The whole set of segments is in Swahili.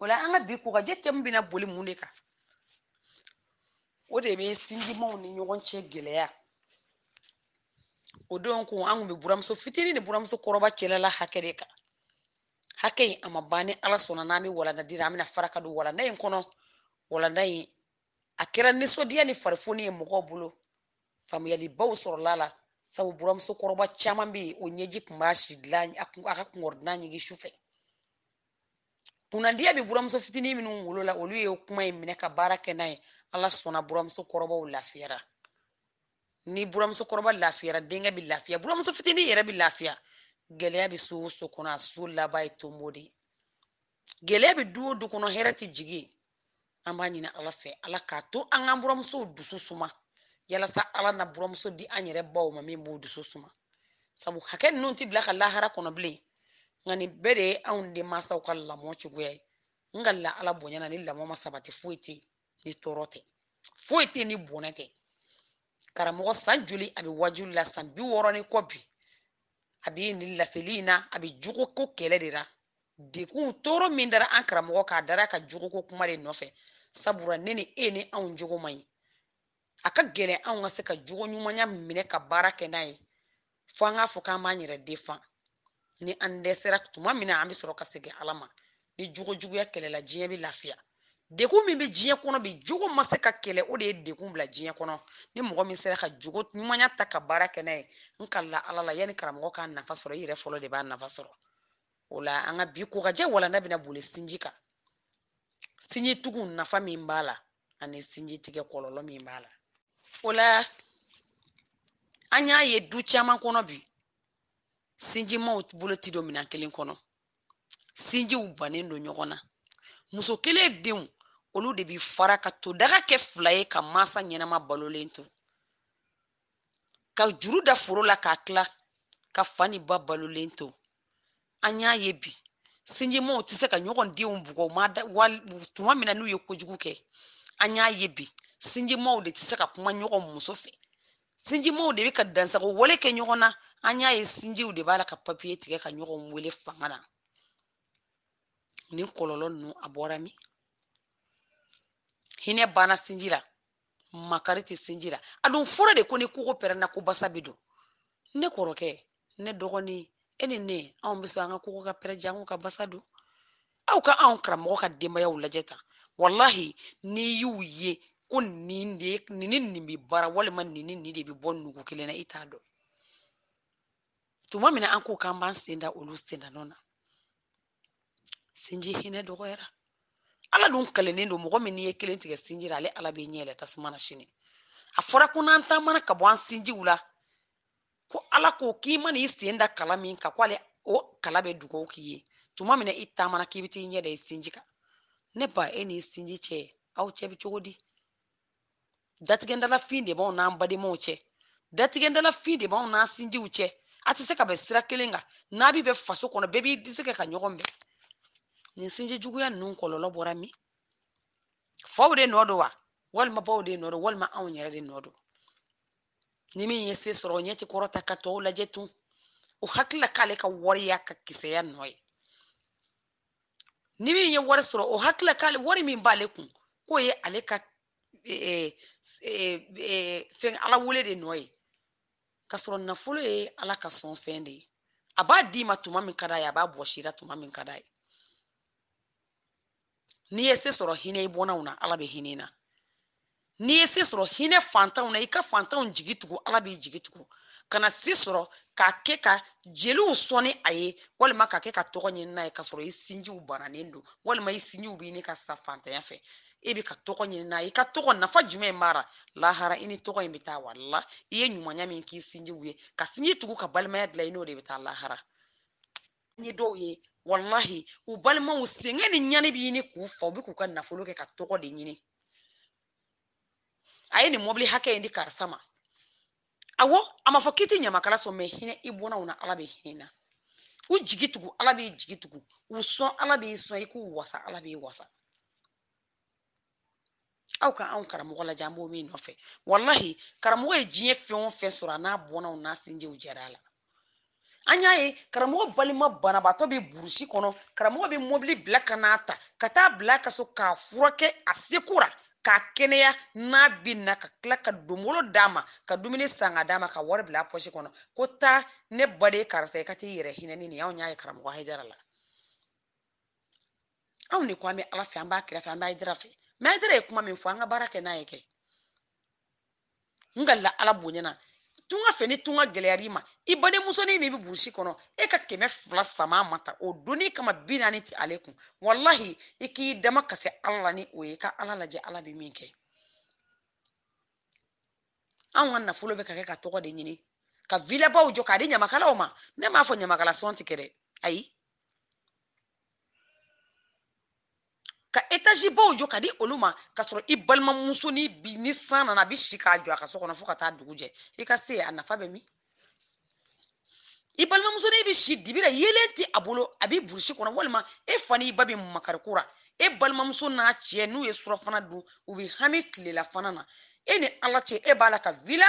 o la an ka bi kokajɛ tɛmu bɛna boli mun de kan o de bɛ sinjimaw ni ɲɔgɔn cɛ gɛlɛya o don kun an kun bɛ buramuso fitinin ni buramuso kɔrɔba cɛlala hakɛ de kan hakɛ in a ma ban ni ala sɔnna n'an bɛ walanda dira an bɛna faraka don walanda in kɔnɔ walanda in a kɛra nisɔndiya ni farifoni ye mɔgɔw bolo faamuyalibaw sɔrɔla la sabu buramuso kɔrɔba caman bɛ yen o ɲɛji tun b'a si dilan a ka kunkɔrɔdilan ɲigi sufɛ kunnadiya bɛ buramuso fitinin minnu wolo la olu ye kuma in minɛ ka baara kɛ n'a ye ala sɔnna buramuso kɔrɔbaw lafiyara ni buramuso kɔrɔba lafiyara denkɛ bɛ lafiya buramuso fitinin yɛrɛ bɛ lafiya gɛlɛya bɛ so o so kɔnɔ a so laban ye tonbo de gɛlɛya bɛ du o du kɔnɔ hɛrɛ tɛ jigi an b'a ɲini ala fɛ ala k'a to an k'an buramusow dusu suma yalasa ala na buramuso di an yɛrɛ baw ma min b'o dusu suma sabu hakɛ ninnu tɛ bila ka lahara kɔnɔ bilen nka nin bɛɛ de ye anw denmansaw ka lamɔ cogoya ye n ka la ala bonya na ni lamɔ ma sabati foyi tɛ ni tɔɔrɔ tɛ foyi tɛ ni bɔnɛ tɛ karamɔgɔ san joli a bɛ wajuli la san bi wɔɔrɔ ni kɔ bi a bɛ nin laseli in na a bɛ jogoko kɛlɛ de la dekun tɔɔrɔ min dara an karamɔgɔ k'a dara ka jogoko kuma de nɔfɛ sabula ne ni e ni anw jogo man ɲi a ka gɛlɛn anw ka se ka jogo ɲumanya minɛ ka baara kɛ n'a ye fo an k'a fɔ k'an b'an yɛrɛ defan ni an dɛsɛra tuma min na an be sɔrɔ ka segin ala ma ni jogo juguya kɛlɛla diɲɛ bɛ lafiya degun min be diɲɛ kɔnɔ bi jogo ma se ka kɛlɛ o de ye degun bila diɲɛ kɔnɔ ni mɔgɔ min sera ka jogo ɲumanya ta ka baara kɛ n'a n kalila ala la yanni karamɔgɔ k'a nafa sɔrɔ i yɛrɛ fɔlɔ de b'a nafa sɔrɔ o la an ka bi kokajɛ walanda bɛna boli sinji kan sinji nafa min b'a la ani sinji kɔlɔlɔ min b'a la o la an y'a ye du caman kɔnɔ bi sinjimaw bolo ti don minan kelen kɔnɔ sinjiw bannen don ɲɔgɔn na muso kelen denw olu de bi fara ka to daga kɛ fila ye ka masa ɲɛnama balolen to ka juru da foro la k'a tila ka fa ni ba balolen to an y'a ye bi sinjimaw tɛ se ka ɲɔgɔn denw bugɔ tuma min na n'u ye kojugu kɛ an y'a ye bi sinjimaw de tɛ se ka kuma ɲɔgɔn muso fɛ sinjimaw de bɛ ka dansago wale kɛ ɲɔgɔn na an y'a ye sinjiw de b'a la ka papiye tigɛ ka ɲɔgɔn wele fanga na nin kɔlɔlɔ ninnu a bɔra min hinɛ banna sinji la makari tɛ sinji la a dun fɔra de ko ni kogo pɛrɛnna ko basa bɛ don ne kɔrɔkɛ ne dɔgɔnin e ni ne anw bɛ se an ka kogo ka pɛrɛ janko ka basa don aw ka anw karamɔgɔ ka denbayaw lajɛ tan walahi n'i y'u ye ko nin de nin nin bɛ baara walima nin nin de bɛ bɔ nugu kelen na i t'a dɔn tuma mina an k'o kan b'an sen da olu sendannɔ na sinji hinɛ dɔgɔyara ala dun kalennen don mɔgɔ min n'i ye kelen tigɛ sinji la ale ala b'i ɲɛ yɛlɛ tasuma na sini a fɔra ko n'an taamana ka bɔ an sinjiw la ko ala ko k'i mana i sen da kala min kan ko ale o kala bɛ dugawu k'i ye tuma min i taamana k'i bɛ t'i ɲɛ da i sinji kan ne ba e n'i sinji cɛ aw cɛ bɛ cogo di datigɛndalafin de b'anw n'an badenmaw cɛ datigɛndalafin de b'anw n'an sinjiw cɛ a tɛ se ka bɛn sira kelen kan n'a b'i bɛ faso kɔnɔ bɛɛ b'i disi kɛ ka ɲɔgɔn bɛn nin sinji juguya ninnu kɔlɔlɔ bɔra min faw de nɔ don wa walima baw de nɔ don walima anw yɛrɛ de nɔ don ni min ye se sɔrɔ ɲɛ ti kɔrɔta ka tɔw lajɛ tun o hakilila k'ale ka wari y'a ka kisɛya nɔ ye ni min ye wari sɔrɔ o hakilila k'ale wari min b'ale kun k'o ye ale ka e, e, e, fɛn ala wele de nɔ ye k'a sɔrɔ nafolo ye ala ka sɔn fɛn de ye a b'a d'i ma tuma min ka d'a ye a b'a bɔsira tuma min ka d'a ye n'i ye se sɔrɔ hinɛ i bɔnnaw na ala bɛ hinɛ na n'i ye se sɔrɔ hinɛ fantanw na i ka fantanw jigi tugu ala b'i jigi tugu kana se sɔrɔ k'a kɛ ka jeliw sɔni a ye walima k'a kɛ ka tɔgɔ ɲini n'a ye ka sɔrɔ i sinjiw bananen don walima i sinjiw b'i ni ka sa fantanya fɛ e bɛ ka tɔgɔ ɲini n'a ye i ka tɔgɔ nafa jumɛn b'a lahara i ni tɔgɔ in bɛ taa walila i ye ɲumanya min k'i sinjiw ye ka sinji tugu ka balimaya dilan i n'o de bɛ taa lahara ni dɔw ye wallahi u balimaw sengɛ ni ɲani b'i ni k'u fa u bɛ k'u ka nafolo kɛ ka tɔgɔ de ɲini a ye nin mɔbili hakɛ in di karisa ma awɔ a ma fɔ k'i tɛ ɲamakala sɔn mɛ hinɛ i bɔnnaw na ala bɛ hinɛ u jigi tugu ala b'i jigi tugu u sɔn ala b'i sɔn i k'u wasa ala b'i wasa aw ka anw karamɔgɔ lajɛ an b'o min nɔfɛ walahi karamɔgɔ ye diɲɛ fɛn o fɛn sɔrɔ a n'a bɔnnaw n'a sinjiw jɛra a la an y'a ye karamɔgɔ balima banabaatɔ bɛ burusi kɔnɔ karamɔgɔ bɛ mobili bila ka n'a ta ka taa bila ka so k'a furakɛ a seko ra k'a kɛnɛya n'a bɛ na ka tila ka donbolo d'a ma ka dumuni san ka d'a ma ka wari bila a pɔsi kɔnɔ ko taa ne baden karisa i ka t'i yɛrɛ hinɛ ni nin anw y'a ye karamɔgɔ hɛdara la anw de ko an bɛ ala fɛ an b'a kɛrɛfɛ an b'a hɛdara fɛ mɛtɛrɛ ye kuma min fɔ an ka baara kɛ n'a ye kɛ n ka la ala bonyana tunga fɛ ni tunga i ma i badenmusonin min bɛ burusi kɔnɔ e ka kɛmɛ fila sama ma ta o donni kama bi naani tɛ ale kun walahi i k'i dama kasi ala la ni o ye i ka ala lajɛ ala bɛ min kɛ anw ka nafolo bɛ ka kɛ ka tɔgɔ de ɲini ka vilabaw jɔ k'a di ɲamakalaw ma ne m'a fɔ ɲamakala sɔn tɛ kɛ dɛ ayi ka etaji baw jɔ ka di olu ma ka sɔrɔ i balimamuso ni bi ni san nana a bi si k'a jɔ a ka so kɔnɔ fo ka taa dugu jɛ i ka se a nafa bɛ min i balimamusonin bɛ si dibi la yeelen tɛ a bolo a bɛ burusi kɔnɔ walima e fa n'i ba bɛ makariko la e balimamuso n'a cɛ n'u ye surafana dun u bɛ hami tilelafana na e ni ala cɛ e b'a la ka vila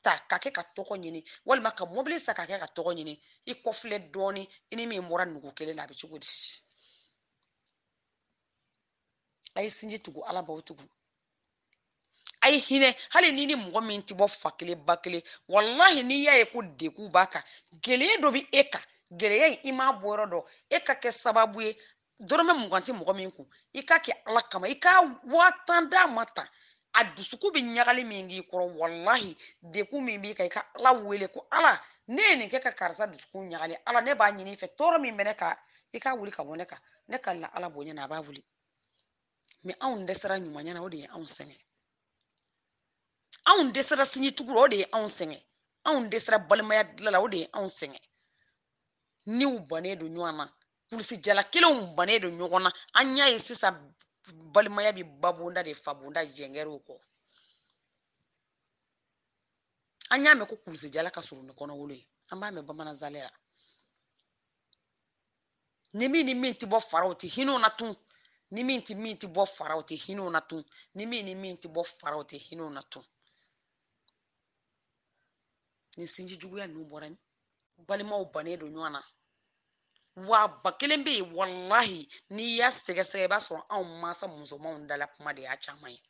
ta ka kɛ ka tɔgɔ ɲini walima ka mobili sa ka kɛ ka tɔgɔ ɲini i kɔfilɛ dɔɔni i ni min bɔra nugu kelen na a bɛ cogo di a ye sinji tugu ala baw tugu a ye hinɛ hali ni ni mɔgɔ min ti bɔ fa kelen ba kelen walahi n'i y'a ye ko degun b'a kan gɛlɛya dɔ bi e kan gɛlɛya in i m'a bɔ yɔrɔ dɔn e ka kɛ sababu ye dɔrɔmɛ mugan tɛ mɔgɔ min kun i ka kɛ ala kama i ka waa tan d'a ma tan a dusukun bɛ ɲagali min k'i kɔrɔ walahi dekun min b'i kan i ka ala wele ko ala ne ye nin kɛ ka karisa dusukun ɲagali ala ne b'a ɲini i fɛ tɔɔrɔ min bɛ ne kan i ka wuli ka bɔ ne kan ne ka la ala bonya na a b'a wuli mɛ anw dɛsɛra ɲumanya na o de ye anw sɛgɛn anw dɛsɛra sini tugu o de ye anw sɛgɛn anw dɛsɛra balimaya dilan la o de ye anw sɛgɛn niw bannen don ɲɔgɔn na kulusijala kelenw bannen don ɲɔgɔn na an y'a ye sisan balimaya bi babonda de fabonda jɛngɛrɛw kɔ an y'a mɛn ko kulusijala ka surun ni kɔnɔwolo ye an b'a mɛn bamananzale la ni min ni min tɛ bɔ faraw tɛ hinɛw na tun ni min ti min ti bɔ fara o hinɛw na tun ni min ni min ti bɔ fara o hinɛw na tun nin sinji juguya ninnu bɔra min balimaw bannen don ɲɔgɔn na wa ba kelen bɛ yen walahi n'i y'a sɛgɛsɛgɛ i b'a sɔrɔ anw mansa musomanw dala kuma de y'a caman ye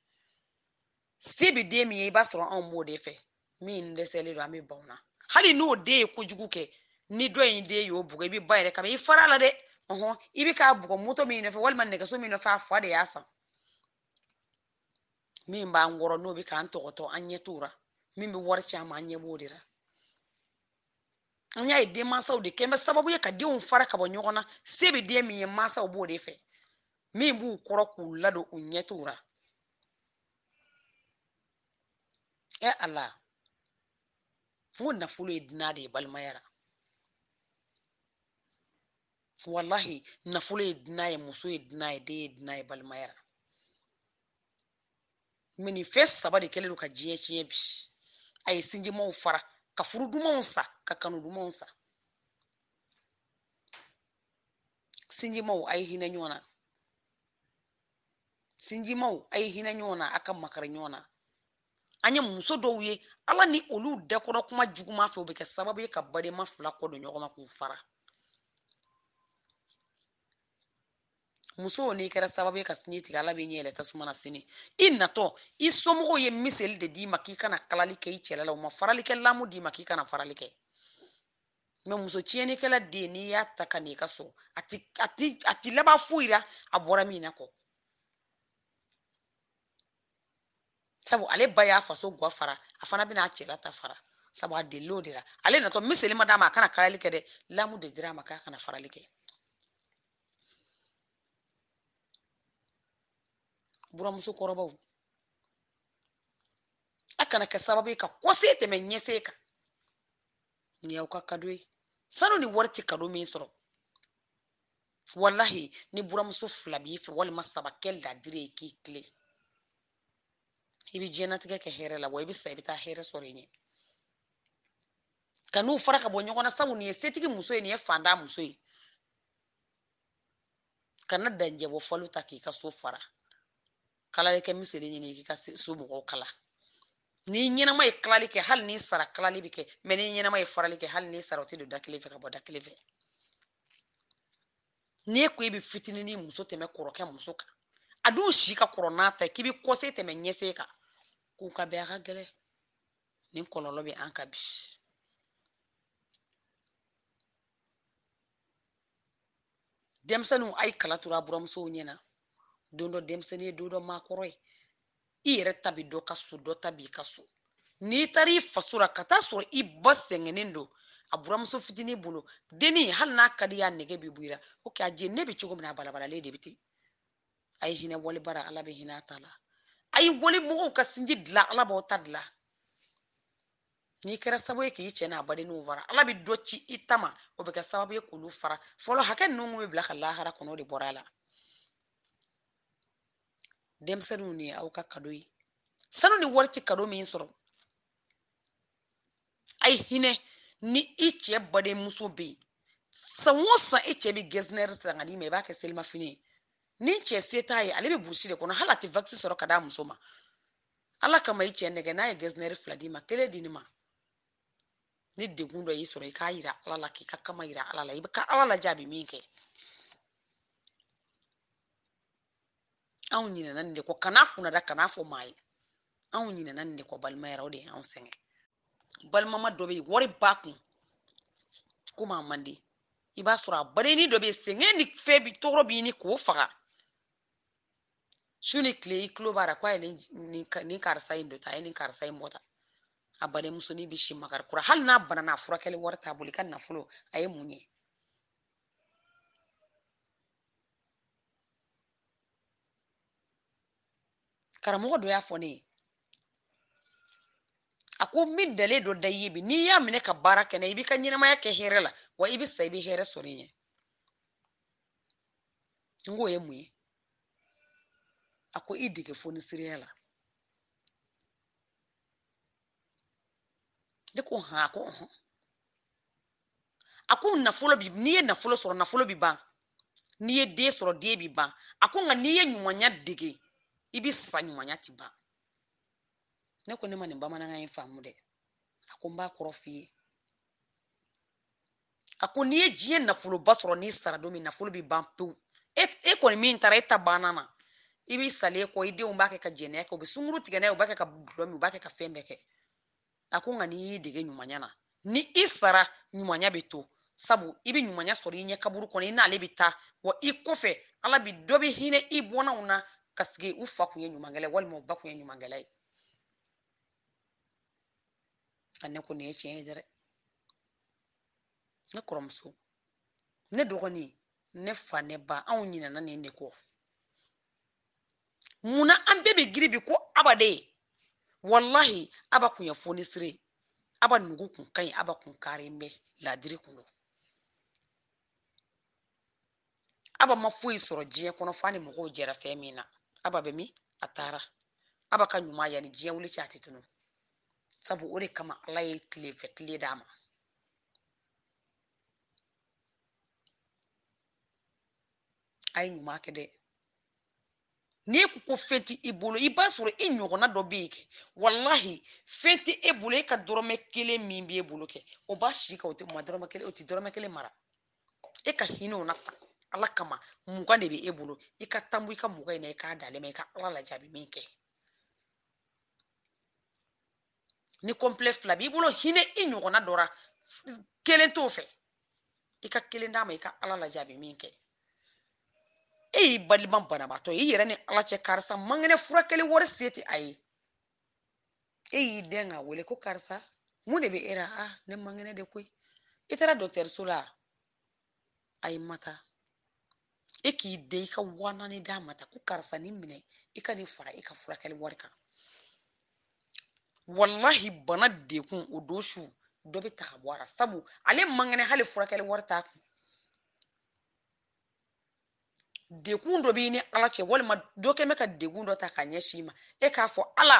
se bɛ den min ye i b'a sɔrɔ anw b'o de fɛ min dɛsɛlen don an bɛ baw na hali n'o den ye kojugu kɛ ni dɔ in den y'o bugɔ i bɛ ba yɛrɛ kama i fara la dɛ ɔhɔ i bɛ k'a bugɔ moto min nɔfɛ walima nɛgɛso min nɔfɛ a fa de y'a san min b'an kɔrɔ n'o bɛ k'an tɔgɔtɔ an ɲɛ t'o ra min bɛ wari ci an ma ɲɛ b'o de ra an y'a ye denmansaw de kɛ n bɛ sababu ye ka denw fara ka bɔ ɲɔgɔn na se bɛ den min ye mansaw b'o de fɛ min b'u kɔrɔ k'u ladon u ɲɛ t'u ra ɛ ala n nafolo ye dunan de ye balimaya la wallahi nafolo ye dina ye muso ye dina ye den ye dina ye balimaya mɛ nin fɛn saba de kɛlen do ka diɲɛ tiɲɛ bi a ye sinjimaw fara ka furu dumanw sa ka kanu dumanw sa sinjimaw a ye hinɛ ɲɔgɔn na sinjimaw a ye hinɛ ɲɔgɔn na a ka makari ɲɔgɔn na an ye muso dɔw ye ala ni olu dakɔnɔ kuma juguman fɛ o bɛ kɛ sababu ye ka badenma fila kɔ don ɲɔgɔn ma k'u fara musow n'i kɛra sababu ye ka sini tigɛ ala bi ɲɛ yɛlɛ tasuma na sini i natɔ i somɔgɔw ye miseli de d'i ma k'i kana kalali kɛ i cɛla la o ma farali kɛ lamu d'i ma k'i kana farali kɛ mɛ muso tiɲɛnikɛla den n'i y'a ta ka n'i ka so a ti laban foyi la a bɔra min na kɔ sabu ale ba y'a faso gwa fara a fana bɛna a cɛla ta fara sabu a delil'o de la ale natɔ miseli ma d'a ma a kana kalali kɛ dɛ lamu de dira a ma k'a kana farali kɛ buramuso kɔrɔbaw a kana kɛ sababu ye ka kɔse tɛmɛ ɲɛse kan ni y'aw ka kado ye sanu ni wari tɛ kado min sɔrɔ walahi ni buramuso fila b'i fɛ walima saba kɛ ladiri ye k'i tile i bɛ diɲɛnatigɛ kɛ hɛrɛ la wa i bɛ sa i bɛ taa hɛrɛ sɔrɔ i ɲɛ ka n'u fara ka bɔ ɲɔgɔn na sabu nin ye setigi muso ye nin ye fantan muso ye kana danjɛbɔ falo ta k'i ka so fara kalali kɛ misali ɲini k'i ka so mɔgɔw kala ni ɲɛnama ye kalali kɛ hali ni sara kalali bɛ kɛ mɛ ni ɲɛnama ye farali kɛ hali ni sara o tɛ don da kelen fɛ ka bɔ da kelen fɛ n'i e ko e i bɛ fitinin muso tɛmɛ kɔrɔkɛ muso kan a dun si ka kɔrɔ n'a ta k'i bɛ kɔse tɛmɛ ɲɛse kan k'u ka bɛn a ka gɛlɛ nin kɔlɔlɔ bɛ an ka bi denmisɛnninw a ye kala turu a buramusow ɲɛna don dɔ denmisɛnnin ye don dɔ maakɔrɔ ye i yɛrɛ ta bi dɔ ka so dɔ ta b'i ka so n'i taara i faso la ka taa sɔrɔ i ba sɛgɛnnen don a buramuso fitinin bolo dennin hali n'a ka di y'a nɛgɛ b'i bɔ i la o kɛ a jɛ ne bɛ cogo min na a balabalalen de bɛ ten a ye hinɛ wali bara ala bɛ hinɛ a ta la a ye wali mɔgɔw ka sinji dilan ala b'aw ta dilan n'i kɛra sababu ye k'i cɛ n'a badenninw fara ala bɛ dɔ ci i ta ma o bɛ kɛ sababu ye k'olu fara fɔlɔ hakɛ ninnu bɛ bila ka lahara kɔnɔ o de bɔra a la denmisɛnninw ni aw ka kado ye sanu ni wari tɛ kado min sɔrɔ a ye hinɛ ni i cɛ baden muso bɛ yen san o san i cɛ bɛ gɛsinɛri san ka d'i ma i b'a kɛ selimafini ye ni cɛ se t'a ye ale bɛ burusi de kɔnɔ hali a tɛ vakisi sɔrɔ ka d'a muso ma ala kama i cɛ nɛgɛ n'a ye gɛsinɛri fila d'i ma kelen di ne ma ni degun dɔ y'i sɔrɔ i k'a yira ala la k'i ka kama yira ala la i bɛ ka ala lajɛ a bɛ min kɛ anw ɲinɛna nin de kɔ kana kunna da kana fɔ maa ye anw ɲinɛna nin de kɔ balimaya o de ye anw sɛgɛn balimama dɔ bɛ yen wari b'a kun komi a man di i b'a sɔrɔ a badenni dɔ bɛ yen ni fɛn bi tɔgɔ b'i ni k'o faga su ni tile i tulo b'a la k'a ye nin karisa in dɔ ta a ye nin karisa in bɔ a badenmusonin bɛ si makari kura hali n'a banana a furakɛli wari t'a bolo ka nafolo a ye mun ye karamɔgɔ dɔ y'a fɔ ne ye a ko min dale dɔ da i ye bi n'i y'a minɛ ka baara kɛ na i b'i ka ɲɛnamaya kɛ hɛrɛ la wa i bɛ sa i bɛ hɛrɛ sɔrɔ i ɲɛ n k'o ye mun ye a ko i dege fonisireya la ne ko ha a ko ɔhɔn a ko nafolo bi n'i ye nafolo sɔrɔ nafolo bi ban n'i ye den sɔrɔ den bi ban a ko nka n'i ye ɲumanya dege i bi sa ɲumanya ti ban ne ko ne ma nin bamanankan ye faamu dɛ a ko n b'a kɔrɔ f'i ye a ko n'i ye diɲɛ nafoloba sɔrɔ n'i sara don min nafolo bɛ ban pewu e, e kɔni min taara e ta banna na i b'i salen kɔ i denw b'a kɛ ka jɛnɛya kɛ u bɛ sunkuru tigɛ n'a ye u b'a kɛ ka gulɔ min u b'a kɛ ka fɛn bɛɛ kɛ a ko nka n'i y'i dege ɲumanya na ni i sara ɲumanya bɛ to sabu i bɛ ɲumanya sɔrɔ i ɲɛ kaburu kɔnɔ i n'ale bɛ taa wa i kɔfɛ ala bi dɔ bɛ hinɛ i bɔnnaw na kasigi u fa kun ye ɲumankɛla ye walima u ba kun ye ɲumankɛla ye a ne ko nin ye tiɲɛ ye dɛrɛ ne kɔrɔmuso ne dɔgɔni ne fa ne ba anw ɲinɛna nin de kɔ munna an bɛɛ bɛ giri bi ko abaden wallahi aba kun ye fonisire aba nugu kun ka ɲi aba kun karen mɛ ladiri kun don aba ma foyi sɔrɔ diɲɛ kɔnɔ f'a ni mɔgɔw jɛra fɛn min na aba bɛmi a taara aba ka ɲuman yanni diɲɛ wuli cɛ a tɛ tunun sabu o de kama ala ye tilefɛ tile d'a ma a ye ɲuman kɛ dɛ n'e ko ko fɛn tɛ i bolo i b'a sɔrɔ i ɲɔgɔnna dɔ bɛ yen kɛ walahi fɛn tɛ e bolo e ka dɔrɔmɛ kelen min b'e bolo kɛ o b'a si kan o tɛ ma dɔrɔmɛ kelen o tɛ dɔrɔmɛ kelen mara e ka hinɛ o na tan ala kama mugan de bɛ e bolo i ka tanbu i ka mugan in na i k'a d'ale ma i ka ala lajɛ a bɛ min kɛ ni kɔnpilɛ fila b'i bolo hinɛ i ɲɔgɔnna dɔ ra kelen t'o fɛ i ka kelen d'a ma i ka ala lajɛ a bɛ min kɛ e y'i balima banabaatɔ ye i yɛrɛ ni ala cɛ karisa mankɛnɛ furakɛli wari se tɛ a ye e y'i den ka wele ko karisa mun de bɛ e ra a ah, ne mankɛnɛ de koyi i taara dɔkitɛriso la a yi mata e k'i den i ka wa naani d'a ma ta ko karisa ni minɛ i ka nin fara i ka furakɛli wari kan wallahi bana dekun o don su dɔ bɛ ta ka bɔ a la sabu ale man kɛnɛ hali furakɛli wari t'a kun dekun dɔ b'i ni ala cɛ walima dɔ kɛ bɛ ka dekun dɔ ta k'a ɲɛsin i ma e k'a fɔ ala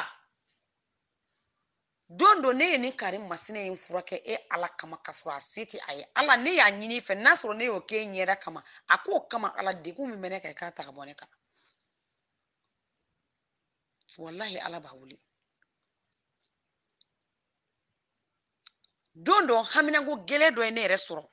don don ne ye nin kari masina in furakɛ e ala kama ka sɔrɔ a se tɛ a ye ala ne y'a ɲini fɛ n'a sɔrɔ ne y'o kɛ n ɲɛda kama a k'o kama ala degun min bɛ ne kan i k'a ta ka bɔ ne kan walahi ala b'a wuli don dɔ haminanko gɛlɛn dɔ ye ne yɛrɛ sɔrɔ